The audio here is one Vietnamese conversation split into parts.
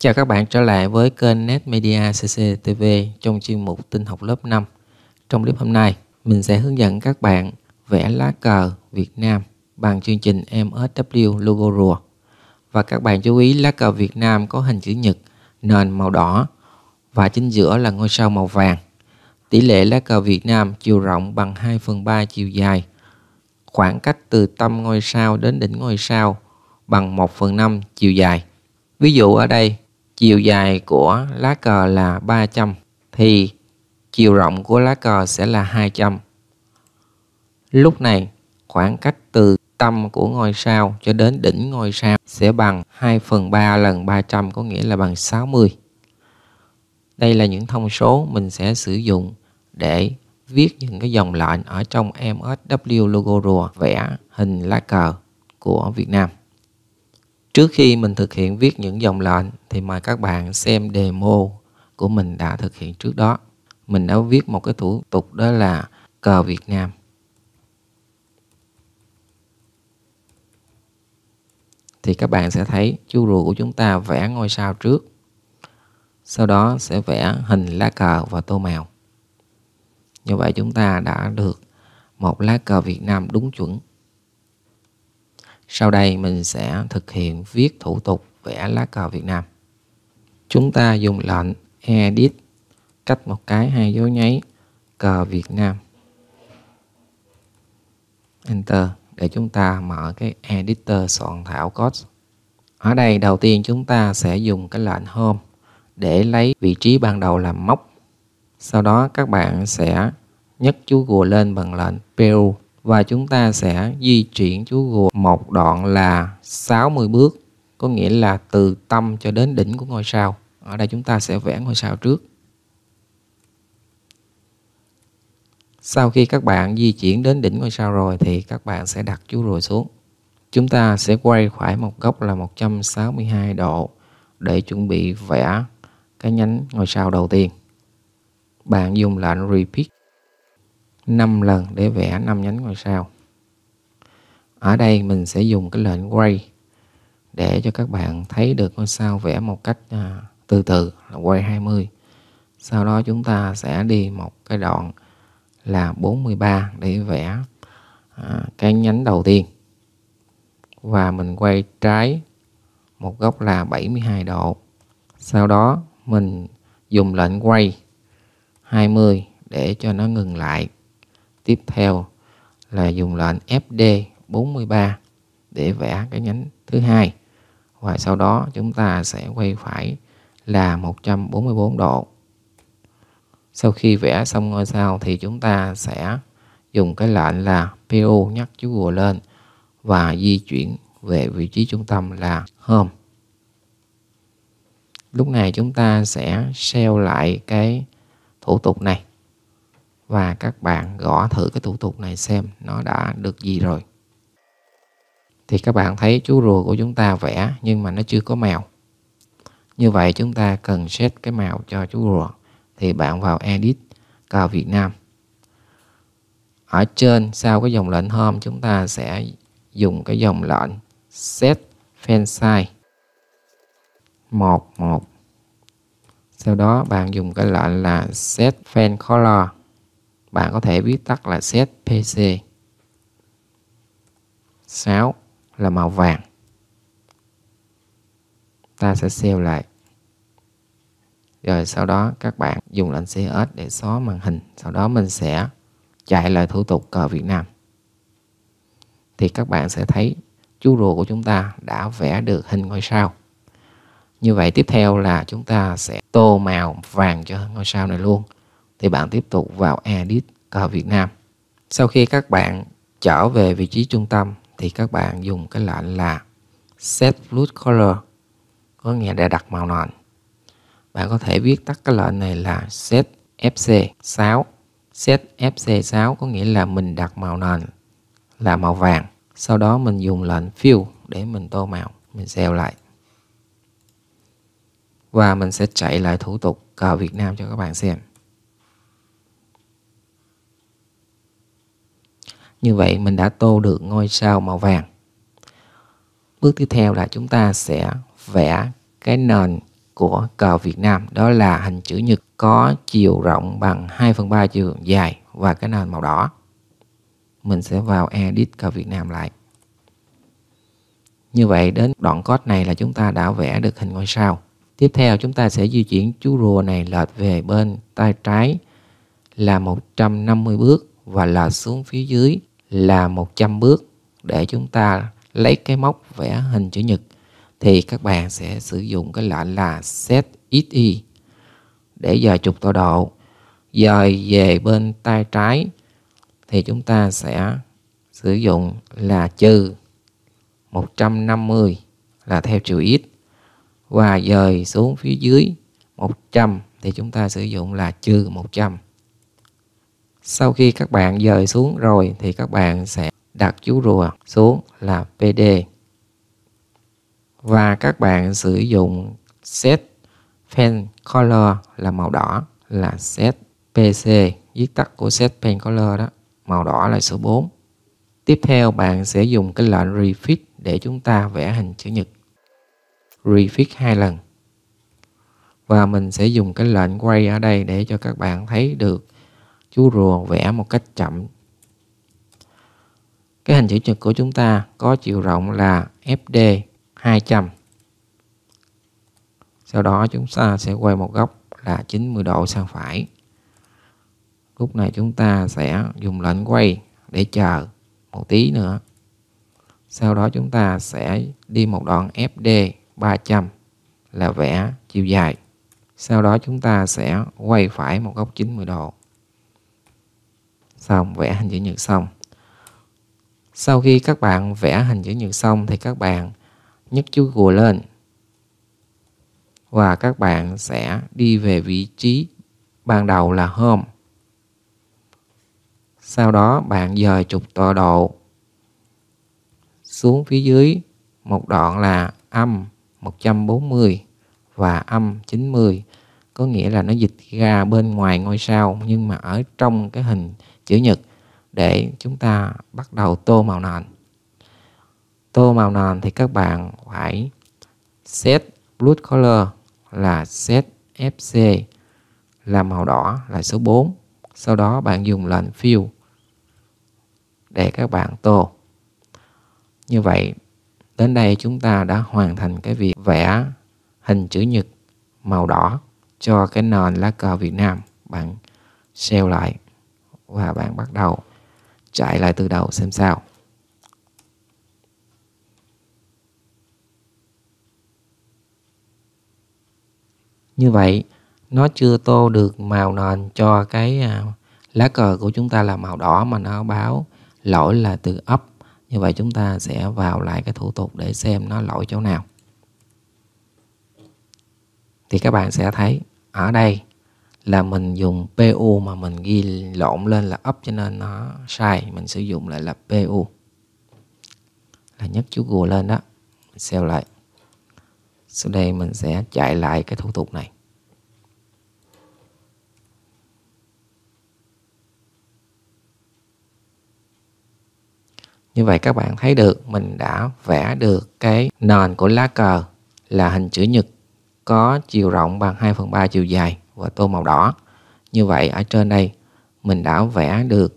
Chào các bạn trở lại với kênh Net Media CCTV trong chuyên mục tin học lớp 5. Trong clip hôm nay, mình sẽ hướng dẫn các bạn vẽ lá cờ Việt Nam bằng chương trình MSW Logo Rùa. Và các bạn chú ý lá cờ Việt Nam có hình chữ nhật, nền màu đỏ và chính giữa là ngôi sao màu vàng. Tỷ lệ lá cờ Việt Nam chiều rộng bằng 2 phần 3 chiều dài. Khoảng cách từ tâm ngôi sao đến đỉnh ngôi sao bằng 1 phần 5 chiều dài. Ví dụ ở đây, chiều dài của lá cờ là 300 thì chiều rộng của lá cờ sẽ là 200. Lúc này, khoảng cách từ tâm của ngôi sao cho đến đỉnh ngôi sao sẽ bằng 2 phần 3 lần 300 có nghĩa là bằng 60. Đây là những thông số mình sẽ sử dụng để viết những cái dòng lệnh ở trong MSW logo rùa vẽ hình lá cờ của Việt Nam. Trước khi mình thực hiện viết những dòng lệnh thì mời các bạn xem demo của mình đã thực hiện trước đó. Mình đã viết một cái thủ tục đó là cờ Việt Nam. Thì các bạn sẽ thấy chú rùa của chúng ta vẽ ngôi sao trước. Sau đó sẽ vẽ hình lá cờ và tô màu. Như vậy chúng ta đã được một lá cờ Việt Nam đúng chuẩn. Sau đây mình sẽ thực hiện viết thủ tục vẽ lá cờ Việt Nam. Chúng ta dùng lệnh edit cách một cái hai dấu nháy cờ Việt Nam. Enter để chúng ta mở cái editor soạn thảo code. Ở đây đầu tiên chúng ta sẽ dùng cái lệnh home để lấy vị trí ban đầu làm mốc. Sau đó các bạn sẽ nhấc chú gùa lên bằng lệnh Peru và chúng ta sẽ di chuyển chú rùa một đoạn là 60 bước có nghĩa là từ tâm cho đến đỉnh của ngôi sao ở đây chúng ta sẽ vẽ ngôi sao trước sau khi các bạn di chuyển đến đỉnh ngôi sao rồi thì các bạn sẽ đặt chú rùa xuống chúng ta sẽ quay phải một góc là 162 độ để chuẩn bị vẽ cái nhánh ngôi sao đầu tiên bạn dùng lệnh repeat 5 lần để vẽ 5 nhánh ngôi sao. Ở đây mình sẽ dùng cái lệnh quay để cho các bạn thấy được ngôi sao vẽ một cách à, từ từ là quay 20. Sau đó chúng ta sẽ đi một cái đoạn là 43 để vẽ à, cái nhánh đầu tiên. Và mình quay trái một góc là 72 độ. Sau đó mình dùng lệnh quay 20 để cho nó ngừng lại tiếp theo là dùng lệnh FD 43 để vẽ cái nhánh thứ hai và sau đó chúng ta sẽ quay phải là 144 độ sau khi vẽ xong ngôi sao thì chúng ta sẽ dùng cái lệnh là PO nhắc chú rùa lên và di chuyển về vị trí trung tâm là Home lúc này chúng ta sẽ sell lại cái thủ tục này và các bạn gõ thử cái thủ tục này xem nó đã được gì rồi thì các bạn thấy chú rùa của chúng ta vẽ nhưng mà nó chưa có màu như vậy chúng ta cần set cái màu cho chú rùa thì bạn vào edit cờ Việt Nam ở trên sau cái dòng lệnh hôm chúng ta sẽ dùng cái dòng lệnh set fan size 1 1 sau đó bạn dùng cái lệnh là set fan color bạn có thể viết tắt là set pc 6 là màu vàng ta sẽ sell lại rồi sau đó các bạn dùng lệnh CS để xóa màn hình sau đó mình sẽ chạy lại thủ tục cờ Việt Nam thì các bạn sẽ thấy chú rùa của chúng ta đã vẽ được hình ngôi sao như vậy tiếp theo là chúng ta sẽ tô màu vàng cho ngôi sao này luôn thì bạn tiếp tục vào Edit cờ Việt Nam. Sau khi các bạn trở về vị trí trung tâm thì các bạn dùng cái lệnh là Set Flood Color có nghĩa là đặt màu nền. Bạn có thể viết tắt cái lệnh này là Set FC 6 Set FC 6 có nghĩa là mình đặt màu nền là màu vàng. Sau đó mình dùng lệnh Fill để mình tô màu. Mình xèo lại. Và mình sẽ chạy lại thủ tục cờ Việt Nam cho các bạn xem. Như vậy mình đã tô được ngôi sao màu vàng. Bước tiếp theo là chúng ta sẽ vẽ cái nền của cờ Việt Nam đó là hình chữ nhật có chiều rộng bằng 2 phần 3 chiều dài và cái nền màu đỏ. Mình sẽ vào Edit cờ Việt Nam lại. Như vậy đến đoạn code này là chúng ta đã vẽ được hình ngôi sao. Tiếp theo chúng ta sẽ di chuyển chú rùa này lệch về bên tay trái là 150 bước và lệch xuống phía dưới là 100 bước để chúng ta lấy cái móc vẽ hình chữ nhật thì các bạn sẽ sử dụng cái lệnh là set it để dời trục tọa độ dời về bên tay trái thì chúng ta sẽ sử dụng là trừ 150 là theo chiều x và dời xuống phía dưới 100 thì chúng ta sử dụng là trừ 100 sau khi các bạn dời xuống rồi thì các bạn sẽ đặt chú rùa xuống là PD. Và các bạn sử dụng set pen color là màu đỏ là set PC, viết tắt của set pen color đó, màu đỏ là số 4. Tiếp theo bạn sẽ dùng cái lệnh refit để chúng ta vẽ hình chữ nhật. Refit hai lần. Và mình sẽ dùng cái lệnh quay ở đây để cho các bạn thấy được chú rùa vẽ một cách chậm cái hình chữ nhật của chúng ta có chiều rộng là FD 200 sau đó chúng ta sẽ quay một góc là 90 độ sang phải lúc này chúng ta sẽ dùng lệnh quay để chờ một tí nữa sau đó chúng ta sẽ đi một đoạn FD 300 là vẽ chiều dài sau đó chúng ta sẽ quay phải một góc 90 độ xong vẽ hình chữ nhật xong sau khi các bạn vẽ hình chữ nhật xong thì các bạn nhấc chú gùa lên và các bạn sẽ đi về vị trí ban đầu là home sau đó bạn dời trục tọa độ xuống phía dưới một đoạn là âm 140 và âm 90 có nghĩa là nó dịch ra bên ngoài ngôi sao nhưng mà ở trong cái hình chữ nhật để chúng ta bắt đầu tô màu nền tô màu nền thì các bạn phải set blood color là set FC là màu đỏ là số 4 sau đó bạn dùng lệnh fill để các bạn tô như vậy đến đây chúng ta đã hoàn thành cái việc vẽ hình chữ nhật màu đỏ cho cái nền lá cờ Việt Nam bạn sale lại và bạn bắt đầu chạy lại từ đầu xem sao. Như vậy, nó chưa tô được màu nền cho cái à, lá cờ của chúng ta là màu đỏ mà nó báo lỗi là từ ấp Như vậy chúng ta sẽ vào lại cái thủ tục để xem nó lỗi chỗ nào. Thì các bạn sẽ thấy ở đây là mình dùng PU mà mình ghi lộn lên là up cho nên nó sai mình sử dụng lại là PU là nhấp chú gùa lên đó mình xeo lại sau đây mình sẽ chạy lại cái thủ tục này như vậy các bạn thấy được mình đã vẽ được cái nền của lá cờ là hình chữ nhật có chiều rộng bằng 2 phần 3 chiều dài và tô màu đỏ. Như vậy ở trên đây mình đã vẽ được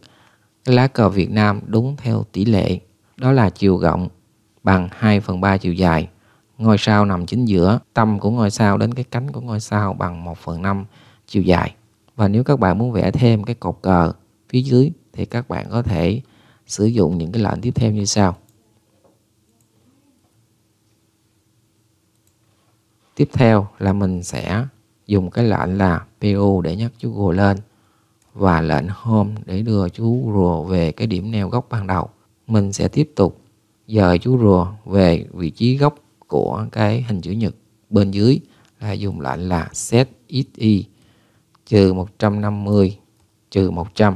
cái lá cờ Việt Nam đúng theo tỷ lệ đó là chiều rộng bằng 2 phần 3 chiều dài. Ngôi sao nằm chính giữa tâm của ngôi sao đến cái cánh của ngôi sao bằng 1 phần 5 chiều dài. Và nếu các bạn muốn vẽ thêm cái cột cờ phía dưới thì các bạn có thể sử dụng những cái lệnh tiếp theo như sau. Tiếp theo là mình sẽ dùng cái lệnh là PU để nhắc chú rùa lên và lệnh home để đưa chú rùa về cái điểm neo gốc ban đầu. Mình sẽ tiếp tục dời chú rùa về vị trí gốc của cái hình chữ nhật bên dưới là dùng lệnh là set xi trừ 150 trừ 100.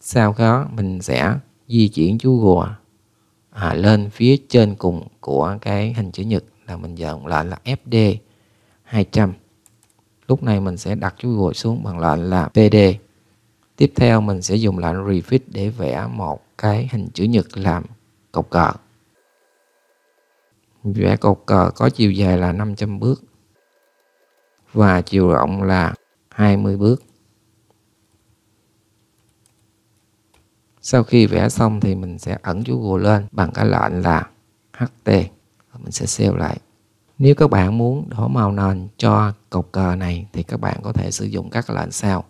Sau đó mình sẽ di chuyển chú rùa à, lên phía trên cùng của cái hình chữ nhật là mình dùng lệnh là FD 200 Lúc này mình sẽ đặt chú gội xuống bằng lệnh là PD. Tiếp theo mình sẽ dùng lệnh Refit để vẽ một cái hình chữ nhật làm cột cờ. Vẽ cột cờ có chiều dài là 500 bước và chiều rộng là 20 bước. Sau khi vẽ xong thì mình sẽ ẩn chú Google lên bằng cái lệnh là HT. Mình sẽ save lại. Nếu các bạn muốn đổ màu nền cho cột cờ này thì các bạn có thể sử dụng các lệnh sau.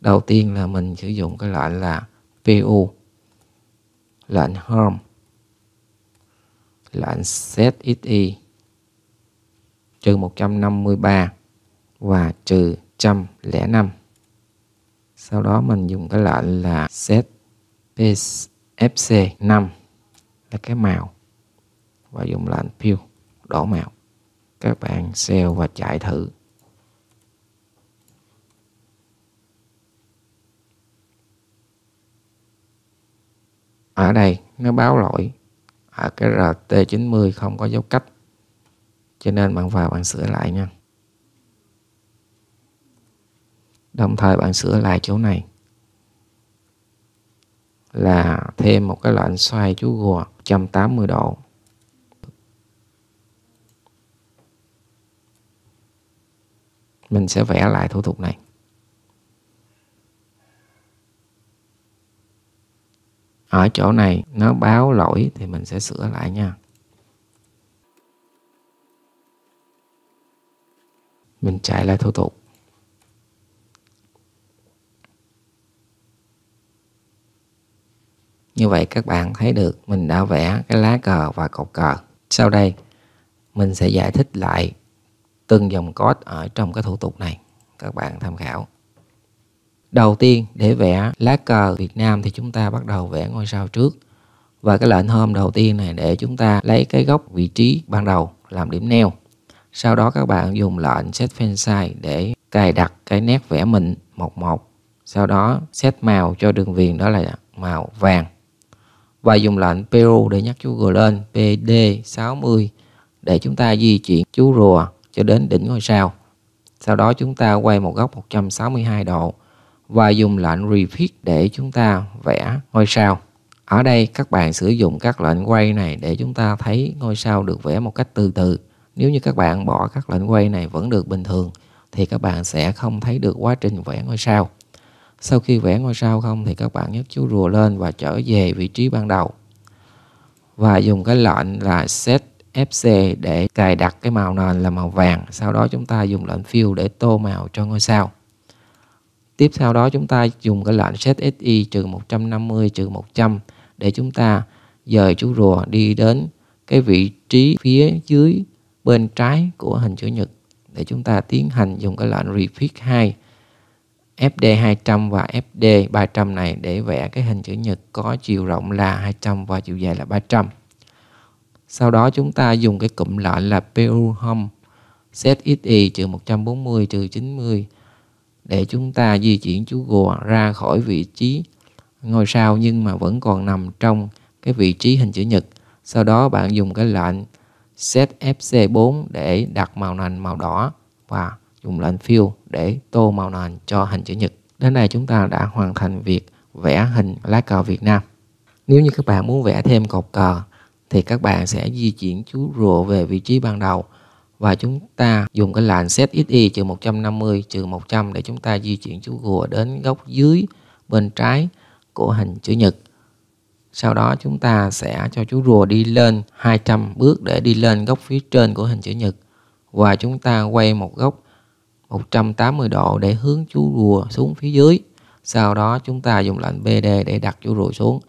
Đầu tiên là mình sử dụng cái lệnh là PU, lệnh Home, lệnh ZXY, trừ 153 và trừ 105. Sau đó mình dùng cái lệnh là ZFC5 là cái màu và dùng lệnh Pew đổ màu các bạn seal và chạy thử ở đây nó báo lỗi ở cái RT90 không có dấu cách cho nên bạn vào bạn sửa lại nha đồng thời bạn sửa lại chỗ này là thêm một cái lệnh xoay chú gùa 180 độ mình sẽ vẽ lại thủ tục này ở chỗ này nó báo lỗi thì mình sẽ sửa lại nha mình chạy lại thủ tục như vậy các bạn thấy được mình đã vẽ cái lá cờ và cột cờ sau đây mình sẽ giải thích lại từng dòng code ở trong cái thủ tục này các bạn tham khảo đầu tiên để vẽ lá cờ Việt Nam thì chúng ta bắt đầu vẽ ngôi sao trước và cái lệnh hôm đầu tiên này để chúng ta lấy cái góc vị trí ban đầu làm điểm neo sau đó các bạn dùng lệnh set fan size để cài đặt cái nét vẽ mình một một sau đó set màu cho đường viền đó là màu vàng và dùng lệnh Peru để nhắc chú rùa lên PD60 để chúng ta di chuyển chú rùa cho đến đỉnh ngôi sao. Sau đó chúng ta quay một góc 162 độ và dùng lệnh repeat để chúng ta vẽ ngôi sao. Ở đây các bạn sử dụng các lệnh quay này để chúng ta thấy ngôi sao được vẽ một cách từ từ. Nếu như các bạn bỏ các lệnh quay này vẫn được bình thường thì các bạn sẽ không thấy được quá trình vẽ ngôi sao. Sau khi vẽ ngôi sao không thì các bạn nhấc chú rùa lên và trở về vị trí ban đầu. Và dùng cái lệnh là set FC để cài đặt cái màu nền là màu vàng sau đó chúng ta dùng lệnh fill để tô màu cho ngôi sao tiếp sau đó chúng ta dùng cái lệnh set SI trừ 150 trừ 100 để chúng ta dời chú rùa đi đến cái vị trí phía dưới bên trái của hình chữ nhật để chúng ta tiến hành dùng cái lệnh repeat 2 FD 200 và FD 300 này để vẽ cái hình chữ nhật có chiều rộng là 200 và chiều dài là 300. Sau đó chúng ta dùng cái cụm lệnh là PU Home set xy trừ 140 trừ 90 để chúng ta di chuyển chú gùa ra khỏi vị trí ngôi sao nhưng mà vẫn còn nằm trong cái vị trí hình chữ nhật. Sau đó bạn dùng cái lệnh set fc 4 để đặt màu nền màu đỏ và dùng lệnh fill để tô màu nền cho hình chữ nhật. Đến đây chúng ta đã hoàn thành việc vẽ hình lá cờ Việt Nam. Nếu như các bạn muốn vẽ thêm cột cờ thì các bạn sẽ di chuyển chú rùa về vị trí ban đầu và chúng ta dùng cái lệnh set xi trừ 150 trừ 100 để chúng ta di chuyển chú rùa đến góc dưới bên trái của hình chữ nhật. Sau đó chúng ta sẽ cho chú rùa đi lên 200 bước để đi lên góc phía trên của hình chữ nhật và chúng ta quay một góc 180 độ để hướng chú rùa xuống phía dưới. Sau đó chúng ta dùng lệnh BD để đặt chú rùa xuống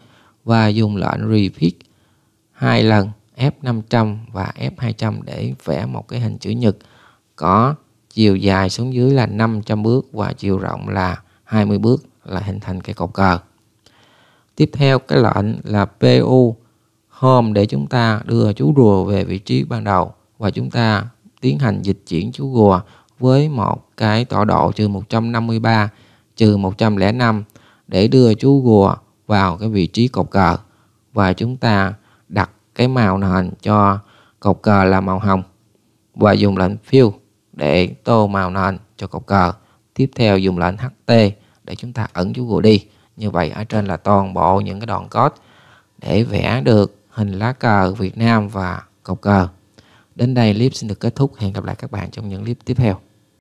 và dùng lệnh repeat hai lần F500 và F200 để vẽ một cái hình chữ nhật có chiều dài xuống dưới là 500 bước và chiều rộng là 20 bước là hình thành cái cột cờ. Tiếp theo cái lệnh là PU Home để chúng ta đưa chú rùa về vị trí ban đầu và chúng ta tiến hành dịch chuyển chú rùa với một cái tọa độ trừ 153 trừ 105 để đưa chú rùa vào cái vị trí cột cờ và chúng ta cái màu nền cho cột cờ là màu hồng và dùng lệnh fill để tô màu nền cho cột cờ. Tiếp theo dùng lệnh HT để chúng ta ẩn chú gù đi. Như vậy ở trên là toàn bộ những cái đoạn code để vẽ được hình lá cờ Việt Nam và cột cờ. Đến đây clip xin được kết thúc. Hẹn gặp lại các bạn trong những clip tiếp theo.